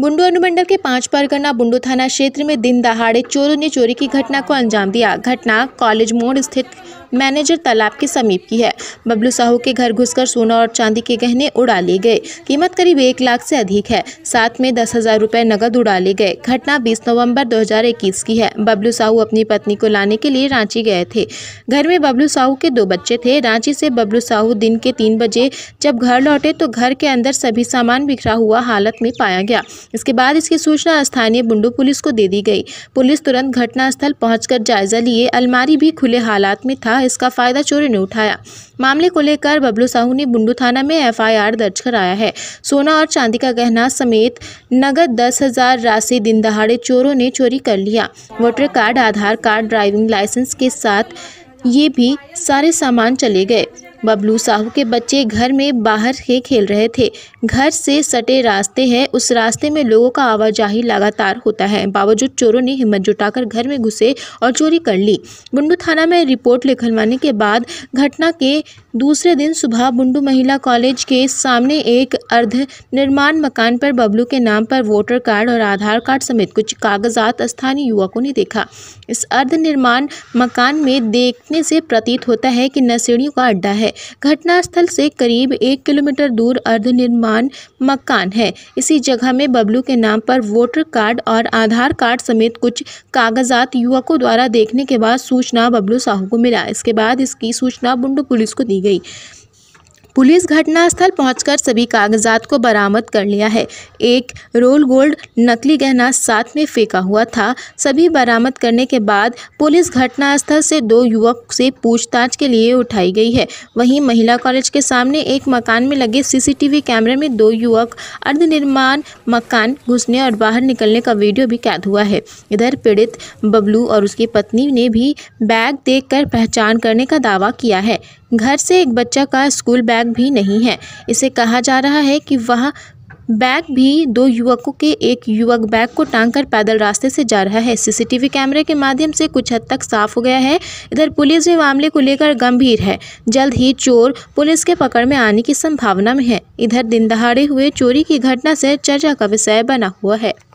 बुंडू अनुमंडल के पांच परगना बुंडू थाना क्षेत्र में दिन दहाड़े चोरों ने चोरी की घटना को अंजाम दिया घटना कॉलेज मोड़ स्थित मैनेजर तालाब के समीप की है बबलू साहू के घर घुसकर सोना और चांदी के गहने उड़ा लिए गए कीमत करीब एक लाख से अधिक है साथ में दस हजार रूपए नकद उड़ा ले गए घटना बीस नवम्बर दो की है बबलू साहू अपनी पत्नी को लाने के लिए रांची गए थे घर में बबलू साहू के दो बच्चे थे रांची से बबलू साहू दिन के तीन बजे जब घर लौटे तो घर के अंदर सभी सामान बिखरा हुआ हालत में पाया गया इसके बाद इसकी सूचना स्थानीय बुंडू पुलिस को दे दी गई पुलिस तुरंत घटनास्थल पहुंचकर जायजा लिए अलमारी भी खुले हालात में था रहा इसका फ़ायदा चोरी ने उठाया मामले को लेकर बबलू साहू ने बुंडू थाना में एफ दर्ज कराया है सोना और चांदी का गहना समेत नगद दस हजार राशि दिन दहाड़े चोरों ने चोरी कर लिया voter card Aadhaar card driving license के साथ ये भी सारे सामान चले गए बबलू साहू के बच्चे घर में बाहर के खेल रहे थे घर से सटे रास्ते हैं उस रास्ते में लोगों का आवाजाही लगातार होता है बावजूद चोरों ने हिम्मत जुटाकर घर में घुसे और चोरी कर ली बुंडू थाना में रिपोर्ट लिखलवाने के बाद घटना के दूसरे दिन सुबह बुंडू महिला कॉलेज के सामने एक अर्ध निर्माण मकान पर बबलू के नाम पर वोटर कार्ड और आधार कार्ड समेत कुछ कागजात स्थानीय युवकों ने देखा इस अर्ध निर्माण मकान में देखने से प्रतीत होता है कि नशेड़ियों का अड्डा है है घटनास्थल से करीब एक किलोमीटर दूर अर्ध निर्माण मकान है इसी जगह में बबलू के नाम पर वोटर कार्ड और आधार कार्ड समेत कुछ कागजात युवकों द्वारा देखने के बाद सूचना बबलू साहू को मिला इसके बाद इसकी सूचना बुंडू पुलिस को दी गई पुलिस घटनास्थल पहुंचकर सभी कागजात को बरामद कर लिया है एक रोल गोल्ड नकली गहना साथ में फेंका हुआ था सभी बरामद करने के बाद पुलिस घटनास्थल से दो युवक से पूछताछ के लिए उठाई गई है वहीं महिला कॉलेज के सामने एक मकान में लगे सीसीटीवी कैमरे में दो युवक अर्धनिर्माण मकान घुसने और बाहर निकलने का वीडियो भी कैद हुआ है इधर पीड़ित बबलू और उसकी पत्नी ने भी बैग कर पहचान करने का दावा किया है घर से एक बच्चा का स्कूल बैग निशान भी नहीं है इसे कहा जा रहा है कि वह बैग भी दो युवकों के एक युवक बैग को टांगकर पैदल रास्ते से जा रहा है सीसीटीवी कैमरे के माध्यम से कुछ हद तक साफ हो गया है इधर पुलिस भी मामले को लेकर गंभीर है जल्द ही चोर पुलिस के पकड़ में आने की संभावना में है इधर दिन दहाड़े हुए चोरी की घटना से चर्चा का विषय बना हुआ है